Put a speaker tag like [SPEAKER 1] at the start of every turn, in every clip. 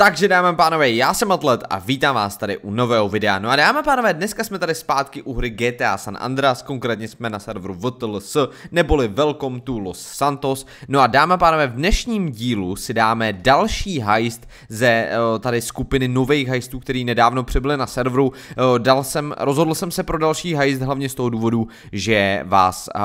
[SPEAKER 1] Takže dámy a pánové, já jsem Atlet a vítám vás tady u nového videa. No a dámy a pánové, dneska jsme tady zpátky u hry GTA San Andreas, konkrétně jsme na serveru VTLS, neboli Welcome to Los Santos. No a dámy a pánové, v dnešním dílu si dáme další heist ze eh, tady skupiny nových heistů, který nedávno přibyly na serveru. Eh, dal jsem, rozhodl jsem se pro další heist hlavně z toho důvodu, že vás eh,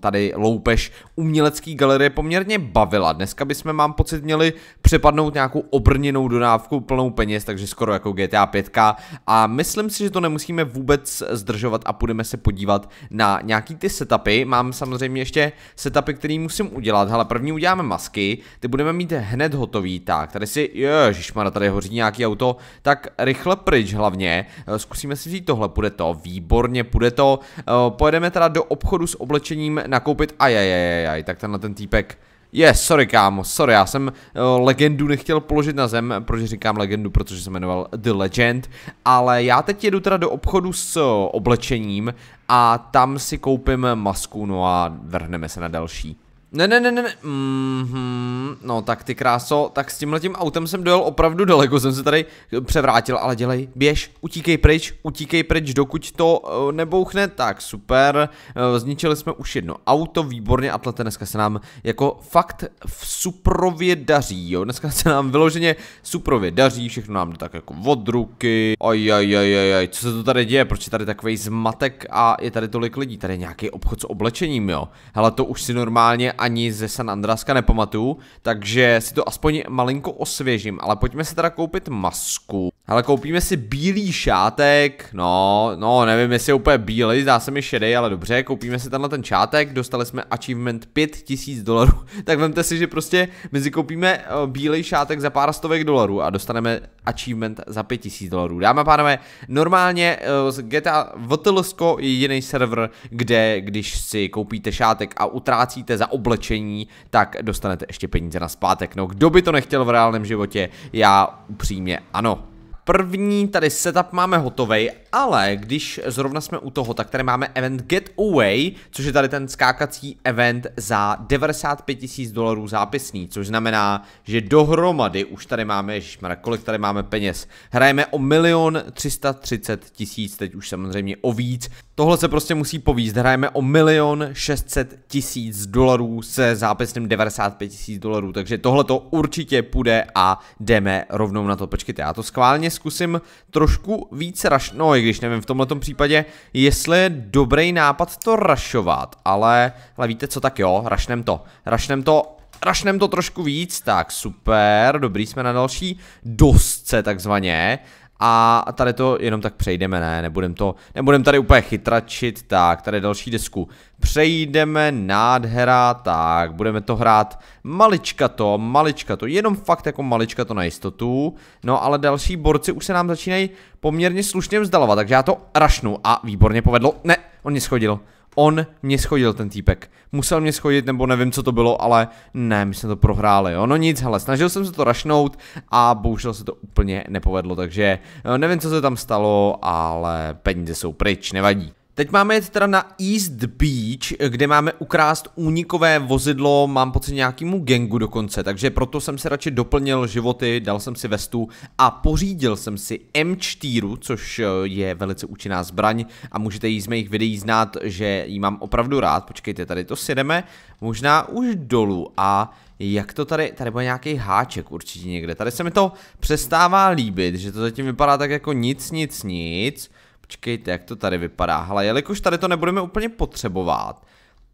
[SPEAKER 1] tady loupež umělecký galerie poměrně bavila. Dneska bychom mám pocit měli přepadnout nějakou obrněnou dodávku plnou peněz, takže skoro jako GTA 5. A myslím si, že to nemusíme vůbec zdržovat a půjdeme se podívat na nějaký ty setupy. Mám samozřejmě ještě setupy, který musím udělat. Hele, první uděláme masky, ty budeme mít hned hotový. Tak, tady si, ježišmar, tady hoří nějaký auto, tak rychle pryč hlavně. Eh, zkusíme si vzít tohle, bude to, výborně, bude to. Eh, pojedeme teda do obchodu s oblečením nakoupit, ajajajajaj, tak tenhle ten týpek je, yes, sorry kámo, sorry, já jsem uh, legendu nechtěl položit na zem, protože říkám legendu, protože se jmenoval The Legend, ale já teď jedu teda do obchodu s uh, oblečením a tam si koupím masku, no a vrhneme se na další. Ne, ne, ne, ne, Mm-hmm. No tak ty kráso, tak s tímhletím autem jsem dojel opravdu daleko, jsem se tady převrátil, ale dělej, běž, utíkej pryč, utíkej pryč, dokud to uh, nebouchne, tak super, uh, zničili jsme už jedno auto, výborně, A atlete, dneska se nám jako fakt v suprově daří, jo, dneska se nám vyloženě suprově daří, všechno nám jde tak jako od ruky, ajajajajaj, co se to tady děje, proč je tady takový zmatek a je tady tolik lidí, tady nějaký obchod s oblečením, jo, hele, to už si normálně ani ze San Andraska nepamatuju, takže si to aspoň malinko osvěžím, ale pojďme si teda koupit masku. Ale koupíme si bílý šátek, no, no, nevím, jestli je úplně bílý, zdá se mi šedej, ale dobře, koupíme si tenhle ten šátek, dostali jsme achievement 5000 dolarů, tak vemte si, že prostě my si koupíme eh, bílý šátek za pár stovek dolarů a dostaneme achievement za 5000 dolarů. Dámy a pánové, normálně eh, z GTA Vtlsko je jiný server, kde když si koupíte šátek a utrácíte za oblečení, tak dostanete ještě peníze na zpátek. No kdo by to nechtěl v reálném životě? Já upřímně ano první tady setup máme hotový, ale když zrovna jsme u toho, tak tady máme event Get Away, což je tady ten skákací event za 95 tisíc dolarů zápisný, což znamená, že dohromady už tady máme, ježišmar, kolik tady máme peněz. Hrajeme o milion 330 tisíc, teď už samozřejmě o víc. Tohle se prostě musí povíst. Hrajeme o milion 600 tisíc dolarů se zápisným 95 tisíc dolarů, takže tohle to určitě půjde a jdeme rovnou na to. Počkejte, já to schválně zkusím trošku víc raš... No, i když nevím v tomhle případě, jestli je dobrý nápad to rašovat, ale, ale víte co, tak jo, rašnem to. Rašnem to rašnem to trošku víc, tak super, dobrý jsme na další dosce takzvaně a tady to jenom tak přejdeme, ne, nebudem to, nebudem tady úplně chytračit, tak, tady další desku. Přejdeme, nádhera, tak, budeme to hrát malička to, malička to, jenom fakt jako malička to na jistotu. No ale další borci už se nám začínají poměrně slušně vzdalovat, takže já to rašnu a výborně povedlo, ne, on mě schodil, On mě schodil ten týpek. Musel mě schodit, nebo nevím, co to bylo, ale ne, my jsme to prohráli, Ono nic, hele, snažil jsem se to rašnout a bohužel se to úplně nepovedlo, takže eh, nevím, co se tam stalo, ale peníze jsou pryč, nevadí. Teď máme jet teda na East Beach, kde máme ukrást únikové vozidlo, mám pocit nějakému gengu dokonce, takže proto jsem se radši doplnil životy, dal jsem si vestu a pořídil jsem si M4, což eh, je velice účinná zbraň a můžete ji z mých videí znát, že ji mám opravdu rád. Počkejte, tady to sjedeme, možná už dolů a jak to tady, tady bude nějaký háček určitě někde. Tady se mi to přestává líbit, že to zatím vypadá tak jako nic, nic, nic. Počkejte, jak to tady vypadá. Hele, jelikož tady to nebudeme úplně potřebovat,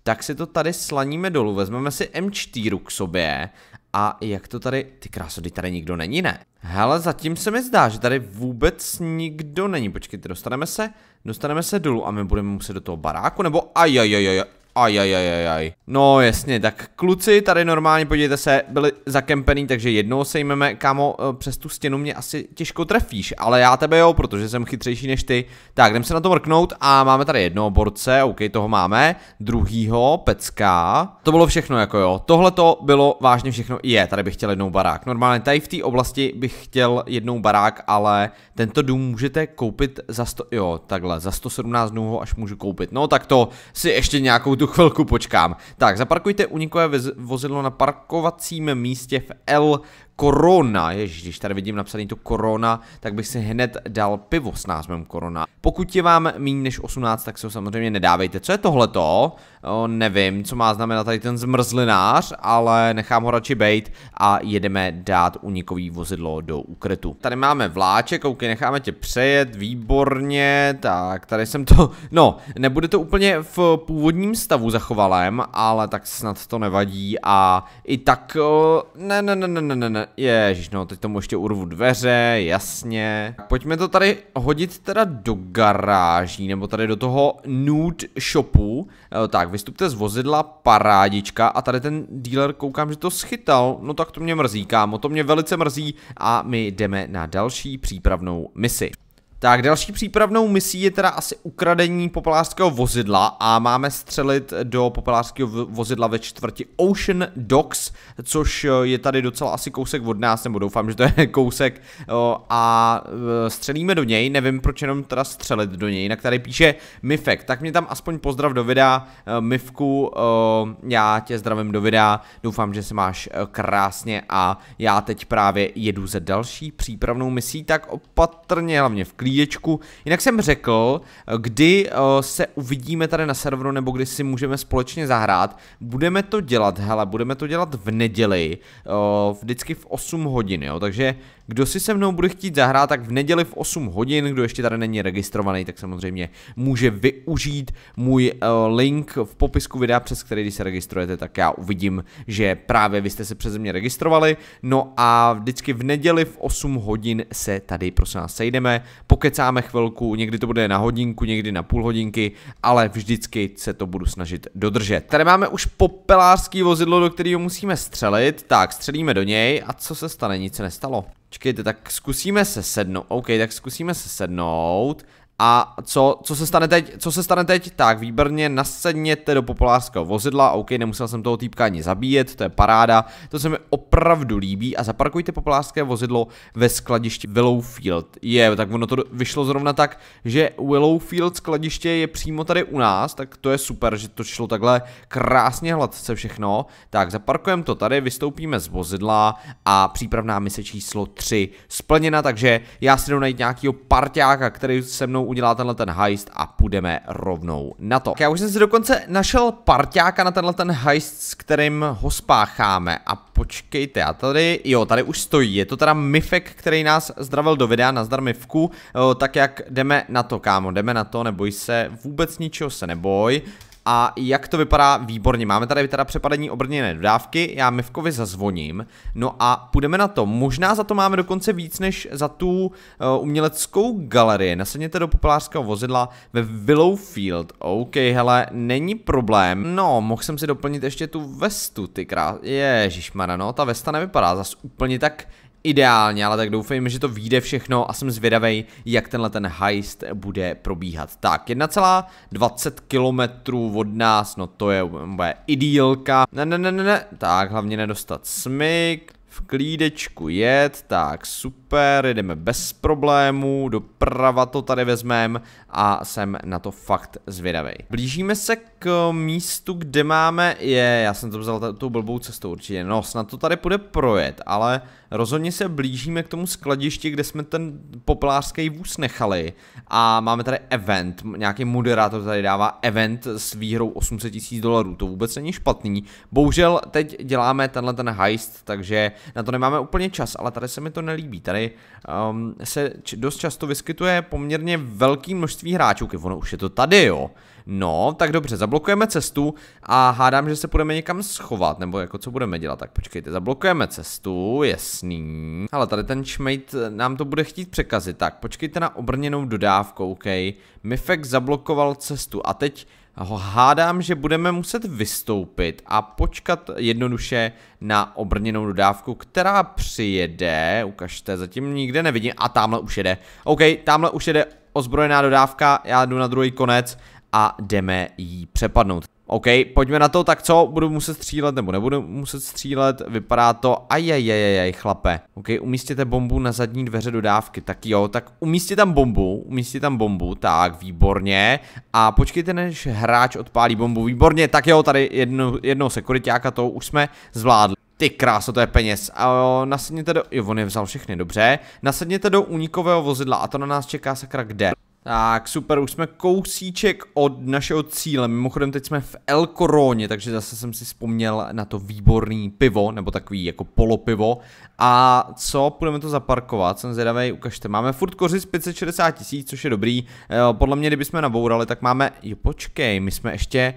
[SPEAKER 1] tak si to tady slaníme dolů, vezmeme si M4 k sobě a jak to tady, ty krásody, tady nikdo není, ne? Hele, zatím se mi zdá, že tady vůbec nikdo není, počkejte, dostaneme se, dostaneme se dolů a my budeme muset do toho baráku, nebo ajajajaj, Ajajajajaj. No jasně, tak kluci tady normálně, podívejte se, byli zakempený, takže jednou sejmeme, kámo, eh, přes tu stěnu mě asi těžko trefíš, ale já tebe jo, protože jsem chytřejší než ty. Tak, jdem se na to mrknout a máme tady jednoho borce, ok, toho máme, druhýho, pecka. To bylo všechno jako jo, tohle to bylo vážně všechno, je, tady bych chtěl jednou barák. Normálně tady v té oblasti bych chtěl jednou barák, ale tento dům můžete koupit za 100, jo, takhle, za 117 dnů ho až můžu koupit. No tak to si ještě nějakou tu chvilku počkám. Tak, zaparkujte unikové vozidlo na parkovacím místě v L Korona, ježiš, když tady vidím napsaný to Korona, tak bych si hned dal pivo s názvem Korona. Pokud je vám méně než 18, tak se ho samozřejmě nedávejte. Co je tohleto? O, nevím, co má znamenat tady ten zmrzlinář, ale nechám ho radši bejt a jedeme dát unikový vozidlo do ukrytu. Tady máme vláček, ok, necháme tě přejet, výborně, tak tady jsem to, no, nebude to úplně v původním stavu zachovalém, ale tak snad to nevadí a i tak, o, ne, ne, ne, ne, ne, ne, Ježíš, no, teď tomu ještě urvu dveře, jasně. Pojďme to tady hodit teda do garáží, nebo tady do toho nude shopu. Eh, tak, vystupte z vozidla, parádička, a tady ten dealer, koukám, že to schytal, no tak to mě mrzí, kámo, to mě velice mrzí a my jdeme na další přípravnou misi. Tak další přípravnou misí je teda asi ukradení popelářského vozidla a máme střelit do popelářského vozidla ve čtvrti Ocean Docks, což eh, je tady docela asi kousek od nás, nebo doufám, že to je kousek eh, a eh, střelíme do něj, nevím proč jenom teda střelit do něj, jinak tady píše Mifek, tak mě tam aspoň pozdrav do videa, Mifku, já tě zdravím do videa, doufám, že se máš krásně a já teď právě jedu ze další přípravnou misí, tak opatrně hlavně v klíči hlídečku. Jinak jsem řekl, kdy eh, se uvidíme tady na serveru, nebo kdy si můžeme společně zahrát. Budeme to dělat, hele, budeme to dělat v neděli, eh, vždycky v 8 hodin, jo, takže kdo si se mnou bude chtít zahrát, tak v neděli v 8 hodin, kdo ještě tady není registrovaný, tak samozřejmě může využít můj eh, link v popisku videa, přes který když se registrujete, tak já uvidím, že právě vy jste se přes mě registrovali. No a vždycky v neděli v 8 hodin se tady prosím vás sejdeme, pokecáme chvilku, někdy to bude na hodinku, někdy na půl hodinky, ale vždycky se to budu snažit dodržet. Tady máme už popelářský vozidlo, do kterého musíme střelit, tak střelíme do něj a co se stane, nic se nestalo. Čekejte, tak zkusíme se sednout. OK, tak zkusíme se sednout a co, co se stane teď? Co se stane teď? Tak, výborně nasedněte do populářského vozidla, OK, nemusel jsem toho týpka ani zabíjet, to je paráda, to se mi opravdu líbí a zaparkujte populářské vozidlo ve skladišti Willowfield. Je, tak ono to vyšlo zrovna tak, že Willowfield skladiště je přímo tady u nás, tak to je super, že to šlo takhle krásně hladce všechno. Tak, zaparkujeme to tady, vystoupíme z vozidla a přípravná mise číslo 3 splněna, takže já si jdu najít nějakého parťáka, který se mnou udělá tenhle ten heist a půjdeme rovnou na to. Já už jsem si dokonce našel parťáka na tenhle ten heist, s kterým ho spácháme a počkejte, a tady, jo, tady už stojí, je to teda Mifek, který nás zdravil do videa, nazdar Mifku, o, tak jak jdeme na to, kámo, jdeme na to, neboj se, vůbec ničeho se neboj, a jak to vypadá? Výborně. Máme tady teda přepadení obrněné dodávky, já Mivkovi zazvoním. No a půjdeme na to. Možná za to máme dokonce víc než za tu uh, uměleckou galerii. Nasedněte do popelářského vozidla ve Willowfield. OK, hele, není problém. No, mohl jsem si doplnit ještě tu vestu, ty krás. Ježíšmara, no, ta vesta nevypadá zas úplně tak ideálně, ale tak doufejme, že to vyjde všechno a jsem zvědavý, jak tenhle ten heist bude probíhat. Tak, 1,20 km od nás, no to je moje idýlka. Ne, ne, ne, ne, ne, tak hlavně nedostat smyk, v klídečku jet, tak super, jedeme bez problémů, doprava to tady vezmeme a jsem na to fakt zvědavý. Blížíme se k místu, kde máme, je, já jsem to vzal tou blbou cestou určitě, no snad to tady půjde projet, ale rozhodně se blížíme k tomu skladišti, kde jsme ten populářský vůz nechali a máme tady event, nějaký moderátor tady dává event s výhrou 800 000 dolarů, to vůbec není špatný. Bohužel teď děláme tenhle ten heist, takže na to nemáme úplně čas, ale tady se mi to nelíbí. Tady um, se dost často vyskytuje poměrně velký množství hráčů. Když ono už je to tady, jo. No, tak dobře, zablokujeme cestu a hádám, že se budeme někam schovat, nebo jako co budeme dělat. Tak počkejte, zablokujeme cestu, jasný. Ale tady ten šmejt eh, nám to bude chtít překazit. Tak, počkejte na obrněnou dodávku, OK. Mifek zablokoval cestu a teď ho hádám, že budeme muset vystoupit a počkat jednoduše na obrněnou dodávku, která přijede. Ukažte, zatím nikde nevidím. A tamhle už jede. OK, tamhle už jede ozbrojená dodávka, já jdu na druhý konec a jdeme jí přepadnout. OK, pojďme na to, tak co, budu muset střílet nebo nebudu muset střílet, vypadá to, ajajajajaj, chlape. OK, umístěte bombu na zadní dveře dodávky, tak jo, tak umístě tam bombu, umístě tam bombu, tak, výborně. A počkejte, než hráč odpálí bombu, výborně, tak jo, tady jedno, jednou sekuritáka, to už jsme zvládli. Ty kráso, to je peněz. A jo, nasedněte do... Jo, on je vzal všechny, dobře. Nasedněte do unikového vozidla a to na nás čeká sakra kde. Tak super, už jsme kousíček od našeho cíle, mimochodem teď jsme v El Coroně, takže zase jsem si vzpomněl na to výborný pivo, nebo takový jako polopivo. A co, půjdeme to zaparkovat, jsem zvědavý, ukažte, máme furt z 560 tisíc, což je dobrý, eh, podle mě kdybychom nabourali, tak máme, jo počkej, my jsme ještě,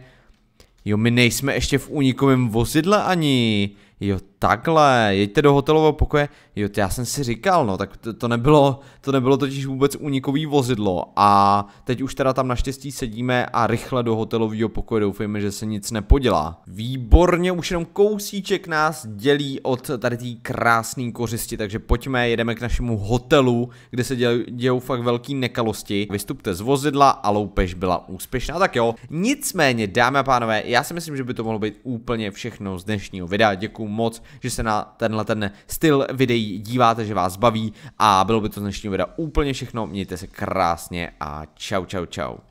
[SPEAKER 1] jo my nejsme ještě v únikovém vozidle ani, jo takhle, jeďte do hotelového pokoje, jo, to já jsem si říkal, no, tak to, to nebylo, to nebylo totiž vůbec unikový vozidlo a teď už teda tam naštěstí sedíme a rychle do hotelového pokoje doufejme, že se nic nepodělá. Výborně, už jenom kousíček nás dělí od tady té krásné kořisti, takže pojďme, jedeme k našemu hotelu, kde se děl, dějou fakt velký nekalosti. Vystupte z vozidla a loupež byla úspěšná, tak jo. Nicméně, dámy a pánové, já si myslím, že by to mohlo být úplně všechno z dnešního videa, děkuji moc že se na tenhle ten styl videí díváte, že vás baví a bylo by to z dnešního videa úplně všechno. Mějte se krásně a čau, čau, čau.